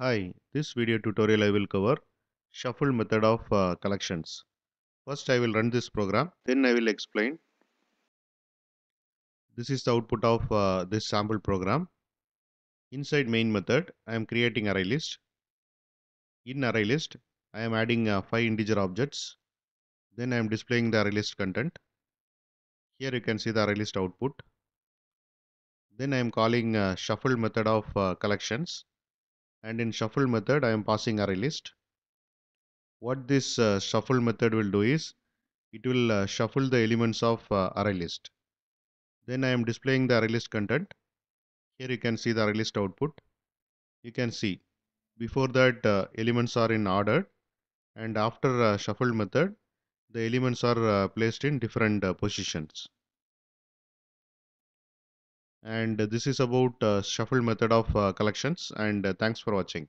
Hi, this video tutorial I will cover shuffle method of uh, collections. First I will run this program, then I will explain. This is the output of uh, this sample program. Inside main method, I am creating array list. In array list, I am adding uh, 5 integer objects. Then I am displaying the array list content. Here you can see the array list output. Then I am calling uh, shuffle method of uh, collections and in shuffle method I am passing array list. What this uh, shuffle method will do is it will uh, shuffle the elements of uh, array list. Then I am displaying the array list content. Here you can see the array list output. You can see before that uh, elements are in order and after uh, shuffle method the elements are uh, placed in different positions and this is about uh, shuffled method of uh, collections and uh, thanks for watching